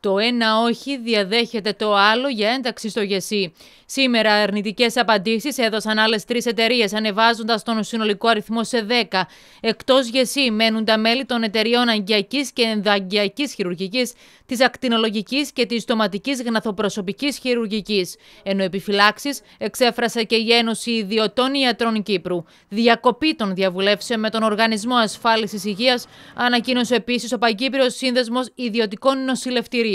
Το ένα όχι διαδέχεται το άλλο για ένταξη στο ΓΕΣΥ. E. Σήμερα, αρνητικές απαντήσεις έδωσαν άλλες τρεις εταιρείες, ανεβάζοντας τον συνολικό αριθμό σε 10. Εκτός ΓΕΣΥ e μένουν τα μέλη των εταιρείων αγκιακής και ενδαγκιακής χειρουργικής, της ακτινολογικής και της στοματικής γναθοπροσωπικής χειρουργικής. Ενώ επιφυλάξεις εξέφρασε και η Ένωση Ιδιωτών Ιατρών Κύπρου. Διακοπή των διαβουλεύσεων με τον Οργανισμό Ασφάλισης Υγείας ανακοίνωσε επίσης ο Παγκύπριος Σύνδεσμος Ιδιωτικών Νοσηλευτηρίων.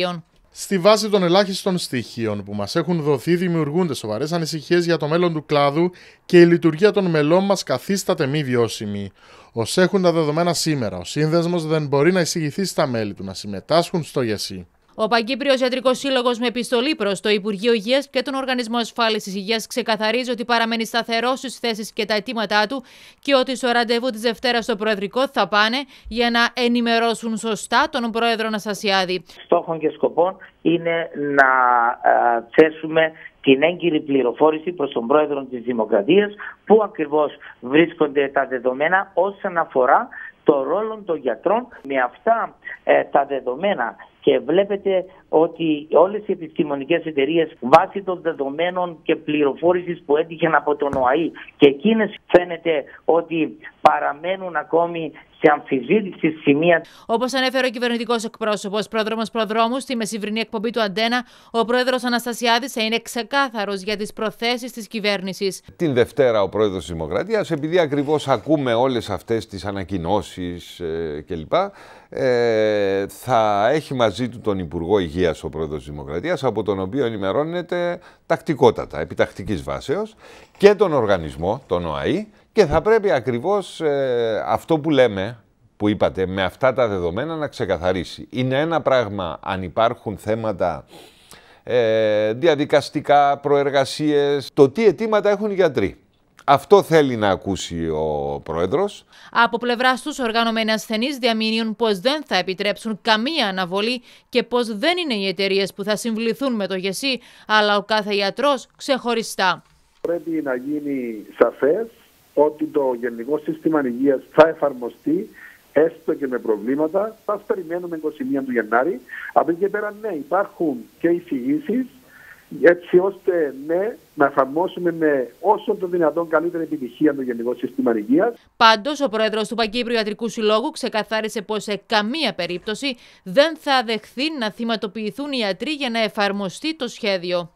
Στη βάση των ελάχιστων στοιχείων που μας έχουν δοθεί, δημιουργούνται σοβαρές ανησυχίες για το μέλλον του κλάδου και η λειτουργία των μελών μας καθίσταται μη βιώσιμη. Ως έχουν τα δεδομένα σήμερα, ο σύνδεσμος δεν μπορεί να εισηγηθεί στα μέλη του να συμμετάσχουν στο ΓΕΣΥ. Ο Παγκύπριος Ιατρικό Σύλλογος, με επιστολή προς το Υπουργείο Υγείας και τον Οργανισμό Ασφάλισης Υγείας, ξεκαθαρίζει ότι παραμένει σταθερός στις θέσεις και τα αιτήματά του και ότι στο ραντεβού της Δευτέρας στο Προεδρικό θα πάνε για να ενημερώσουν σωστά τον Πρόεδρο Αναστασιάδη. Στόχων και σκοπών είναι να ε, θέσουμε την έγκυρη πληροφόρηση προς τον Πρόεδρο της Δημοκρατίας που ακριβώς βρίσκονται τα δεδομένα όσον αφορά το ρόλο των γιατρών. Με αυτά ε, τα δεδομένα και βλέπετε ότι όλες οι επιστημονικές εταιρείες βάσει των δεδομένων και πληροφόρησης που έτυχαν από τον ΟΑΗ και εκείνες φαίνεται ότι παραμένουν ακόμη σε αμφισβήτηση σημεία. Όπως ανέφερε ο κυβερνητικός εκπρόσωπος, πρόδρομος προδρόμους, στη μεσημβρινή εκπομπή του Αντένα, ο πρόεδρος Αναστασιάδης είναι ξεκάθαρος για τις προθέσεις της κυβέρνησης. Την Δευτέρα, ο πρόεδρος της Δημοκρατίας, επειδή ακριβώς ακούμε όλες αυτές τις ανακοινώσεις ε, κλπ., ε, θα έχει μαζί μαζί του τον Υπουργό Υγείας, ο Πρόεδρος δημοκρατίας από τον οποίο ενημερώνεται τακτικότατα, επιτακτικής βάσεως, και τον οργανισμό, τον ΟΑΗ, και θα πρέπει ακριβώς ε, αυτό που λέμε, που είπατε, με αυτά τα δεδομένα να ξεκαθαρίσει. Είναι ένα πράγμα αν υπάρχουν θέματα ε, διαδικαστικά, προεργασίες, το τι αιτήματα έχουν οι γιατροί. Αυτό θέλει να ακούσει ο πρόεδρος. Από πλευράς τους, οργανωμένοι ασθενείς διαμηνύουν πως δεν θα επιτρέψουν καμία αναβολή και πως δεν είναι οι εταιρείες που θα συμβληθούν με το ΓΕΣΥ, αλλά ο κάθε ιατρό ξεχωριστά. Πρέπει να γίνει σαφές ότι το Γενικό Σύστημα Υγείας θα εφαρμοστεί έστω και με προβλήματα. Θα περιμένουμε 21 του Γενάρη. Από εκεί και πέρα, ναι, υπάρχουν και εισηγήσεις έτσι ώστε ναι, να εφαρμόσουμε με όσο το δυνατόν καλύτερη επιτυχία το Γενικό Σύστημα Υγείας. Πάντως, ο πρόεδρος του Παγκύπριου Ιατρικού Συλλόγου ξεκαθάρισε πως σε καμία περίπτωση δεν θα δεχθεί να θυματοποιηθούν οι ιατροί για να εφαρμοστεί το σχέδιο.